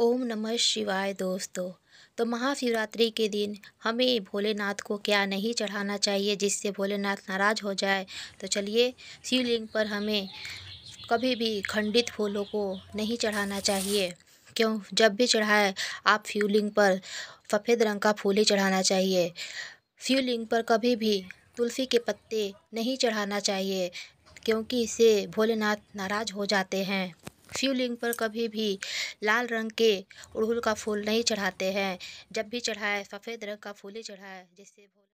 ओम नमः शिवाय दोस्तों तो महाशिवरात्रि के दिन हमें भोलेनाथ को क्या नहीं चढ़ाना चाहिए जिससे भोलेनाथ नाराज हो जाए तो चलिए शिवलिंग पर हमें कभी भी खंडित फूलों को नहीं चढ़ाना चाहिए क्यों जब भी चढ़ाए आप शिवलिंग पर सफ़ेद रंग का फूल ही चढ़ाना चाहिए शिवलिंग पर कभी भी तुलसी के पत्ते नहीं चढ़ाना चाहिए क्योंकि इससे भोलेनाथ नाराज हो जाते हैं शिवलिंग पर कभी भी लाल रंग के उड़हुल का फूल नहीं चढ़ाते हैं जब भी चढ़ाए सफ़ेद रंग का फूल ही चढ़ाए जिससे